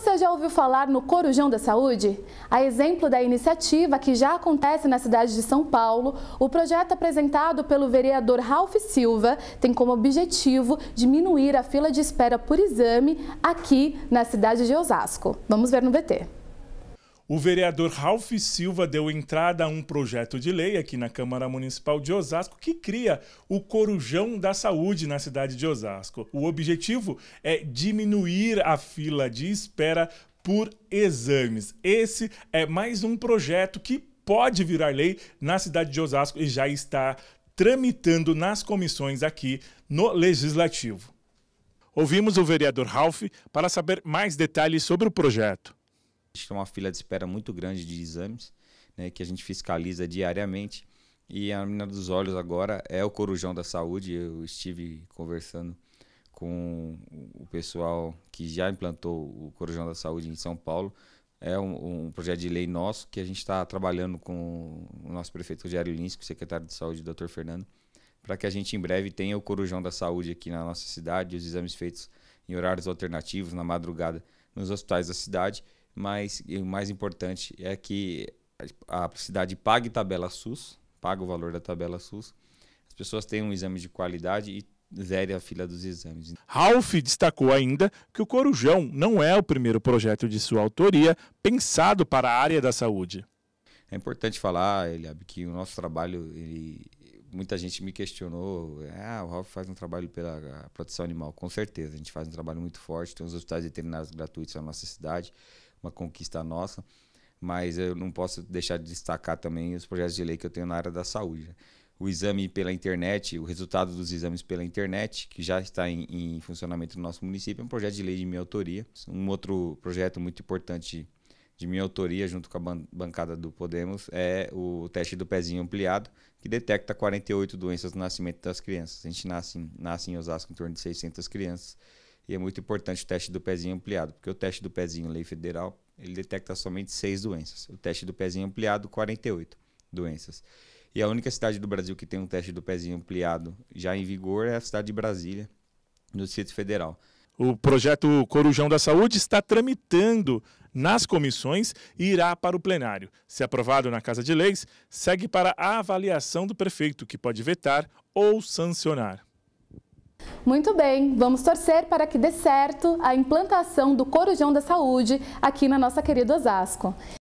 você já ouviu falar no Corujão da Saúde? A exemplo da iniciativa que já acontece na cidade de São Paulo, o projeto apresentado pelo vereador Ralph Silva tem como objetivo diminuir a fila de espera por exame aqui na cidade de Osasco. Vamos ver no VT. O vereador Ralph Silva deu entrada a um projeto de lei aqui na Câmara Municipal de Osasco que cria o Corujão da Saúde na cidade de Osasco. O objetivo é diminuir a fila de espera por exames. Esse é mais um projeto que pode virar lei na cidade de Osasco e já está tramitando nas comissões aqui no Legislativo. Ouvimos o vereador Ralph para saber mais detalhes sobre o projeto. A gente tem uma fila de espera muito grande de exames, né, que a gente fiscaliza diariamente. E a mina dos olhos agora é o corujão da saúde. Eu estive conversando com o pessoal que já implantou o corujão da saúde em São Paulo. É um, um projeto de lei nosso que a gente está trabalhando com o nosso prefeito Rogério Lins, com o secretário de saúde, Dr. Fernando, para que a gente em breve tenha o corujão da saúde aqui na nossa cidade, os exames feitos em horários alternativos, na madrugada, nos hospitais da cidade mas o mais importante é que a cidade pague tabela SUS, paga o valor da tabela SUS, as pessoas tenham um exame de qualidade e zere a fila dos exames. Ralph destacou ainda que o Corujão não é o primeiro projeto de sua autoria pensado para a área da saúde. É importante falar, Eliab, que o nosso trabalho, ele, muita gente me questionou, ah, o Ralph faz um trabalho pela proteção animal. Com certeza, a gente faz um trabalho muito forte, tem os hospitais veterinários gratuitos na nossa cidade, uma conquista nossa, mas eu não posso deixar de destacar também os projetos de lei que eu tenho na área da saúde. O exame pela internet, o resultado dos exames pela internet, que já está em, em funcionamento no nosso município, é um projeto de lei de minha autoria. Um outro projeto muito importante de minha autoria, junto com a bancada do Podemos, é o teste do pezinho ampliado, que detecta 48 doenças do nascimento das crianças. A gente nasce, nasce em Osasco em torno de 600 crianças. E é muito importante o teste do pezinho ampliado, porque o teste do pezinho, lei federal, ele detecta somente seis doenças. O teste do pezinho ampliado, 48 doenças. E a única cidade do Brasil que tem um teste do pezinho ampliado já em vigor é a cidade de Brasília, no Distrito Federal. O projeto Corujão da Saúde está tramitando nas comissões e irá para o plenário. Se aprovado na Casa de Leis, segue para a avaliação do prefeito, que pode vetar ou sancionar. Muito bem, vamos torcer para que dê certo a implantação do Corujão da Saúde aqui na nossa querida Osasco.